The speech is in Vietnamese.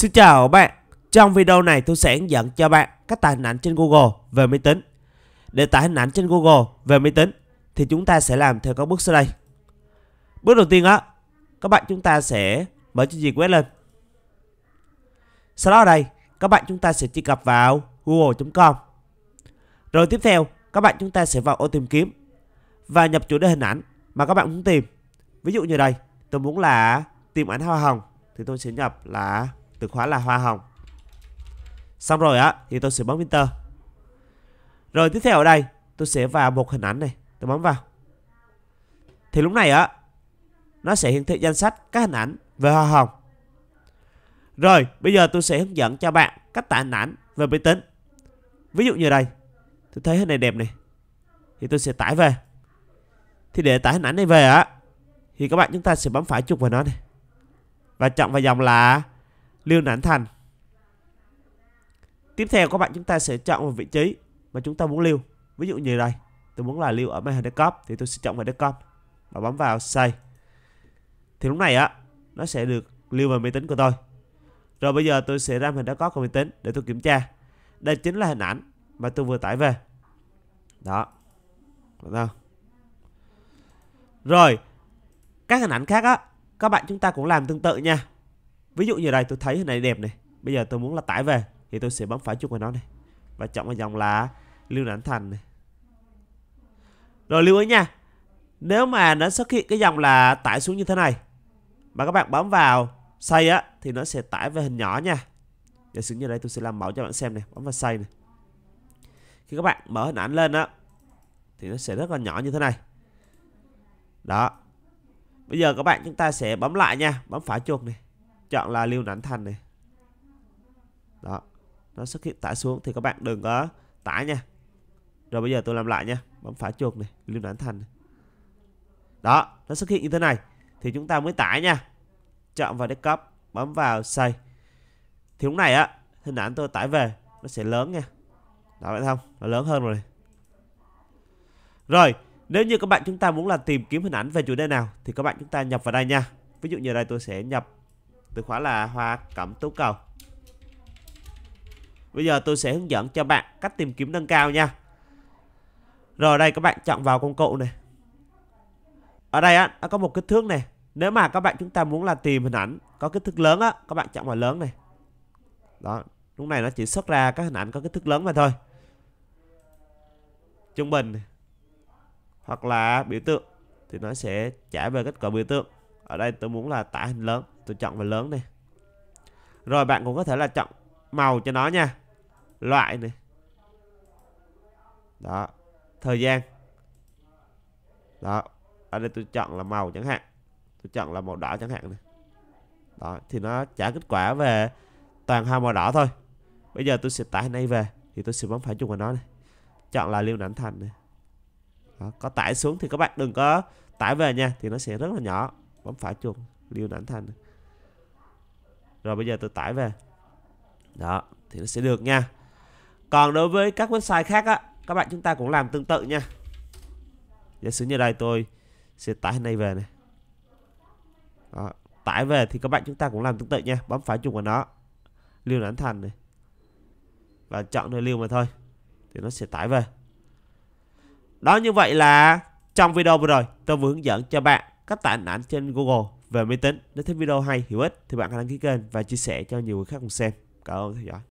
Xin chào bạn, trong video này tôi sẽ hướng dẫn cho bạn cách tải hình ảnh trên Google về máy tính. Để tải hình ảnh trên Google về máy tính thì chúng ta sẽ làm theo các bước sau đây. Bước đầu tiên á, các bạn chúng ta sẽ mở trình duyệt web lên. Sau đó ở đây, các bạn chúng ta sẽ truy cập vào google.com. Rồi tiếp theo, các bạn chúng ta sẽ vào ô tìm kiếm và nhập chủ đề hình ảnh mà các bạn muốn tìm. Ví dụ như đây, tôi muốn là tìm ảnh hoa hồng thì tôi sẽ nhập là từ khóa là hoa hồng xong rồi á thì tôi sẽ bấm enter rồi tiếp theo ở đây tôi sẽ vào một hình ảnh này tôi bấm vào thì lúc này á nó sẽ hiển thị danh sách các hình ảnh về hoa hồng rồi bây giờ tôi sẽ hướng dẫn cho bạn cách tải hình ảnh về máy tính ví dụ như đây tôi thấy hình này đẹp này thì tôi sẽ tải về thì để tải hình ảnh này về á thì các bạn chúng ta sẽ bấm phải chuột vào nó này và chọn vào dòng là lưu Nản Thành. Tiếp theo các bạn chúng ta sẽ chọn một vị trí mà chúng ta muốn lưu. Ví dụ như đây, tôi muốn là lưu ở màn hình desktop thì tôi sẽ chọn vào desktop và bấm vào save. Thì lúc này á, nó sẽ được lưu vào máy tính của tôi. Rồi bây giờ tôi sẽ ra hình desktop của máy tính để tôi kiểm tra. Đây chính là hình ảnh mà tôi vừa tải về. Đó. Được không? Rồi, các hình ảnh khác á, các bạn chúng ta cũng làm tương tự nha ví dụ như đây tôi thấy hình này đẹp này bây giờ tôi muốn là tải về thì tôi sẽ bấm phải chuột vào nó này và chọn vào dòng là lưu ảnh thành này rồi lưu ý nha nếu mà nó xuất hiện cái dòng là tải xuống như thế này mà các bạn bấm vào xây á thì nó sẽ tải về hình nhỏ nha giả sử như đây tôi sẽ làm mẫu cho bạn xem này bấm vào xây này khi các bạn mở hình ảnh lên á thì nó sẽ rất là nhỏ như thế này đó bây giờ các bạn chúng ta sẽ bấm lại nha bấm phải chuột này chọn là lưu nắn thành này đó nó xuất hiện tải xuống thì các bạn đừng có tải nha rồi bây giờ tôi làm lại nha bấm phải chuột này lưu nắn thành này. đó nó xuất hiện như thế này thì chúng ta mới tải nha chọn vào desktop bấm vào save thì lúc này á hình ảnh tôi tải về nó sẽ lớn nha đó phải không nó lớn hơn rồi này. rồi nếu như các bạn chúng ta muốn là tìm kiếm hình ảnh về chủ đề nào thì các bạn chúng ta nhập vào đây nha ví dụ như đây tôi sẽ nhập từ khóa là hoa cẩm tú cầu bây giờ tôi sẽ hướng dẫn cho bạn cách tìm kiếm nâng cao nha rồi đây các bạn chọn vào công cụ này ở đây á nó có một kích thước này nếu mà các bạn chúng ta muốn là tìm hình ảnh có kích thước lớn á các bạn chọn vào lớn này đó lúc này nó chỉ xuất ra các hình ảnh có kích thước lớn mà thôi trung bình hoặc là biểu tượng thì nó sẽ trả về kết quả biểu tượng ở đây tôi muốn là tả hình lớn tôi chọn vào lớn đi rồi bạn cũng có thể là chọn màu cho nó nha loại này đó thời gian đó ở đây tôi chọn là màu chẳng hạn tôi chọn là màu đỏ chẳng hạn này đó thì nó trả kết quả về toàn hai màu đỏ thôi bây giờ tôi sẽ tải hình này về thì tôi sẽ bấm phải chung vào nó này chọn là liêu nảnh thành này đó, có tải xuống thì các bạn đừng có tải về nha thì nó sẽ rất là nhỏ bấm phải chuột liêu nảnh thành này rồi bây giờ tôi tải về đó thì nó sẽ được nha còn đối với các website khác á các bạn chúng ta cũng làm tương tự nha giả sử như đây tôi sẽ tải này về này đó. tải về thì các bạn chúng ta cũng làm tương tự nha bấm phải chung vào nó lưu ảnh thành này và chọn nơi lưu mà thôi thì nó sẽ tải về đó như vậy là trong video vừa rồi tôi vừa hướng dẫn cho bạn các tản ảnh trên Google về máy tính. Nếu thấy video hay, hữu ích thì bạn hãy đăng ký kênh và chia sẻ cho nhiều người khác cùng xem. Cảm ơn theo dõi.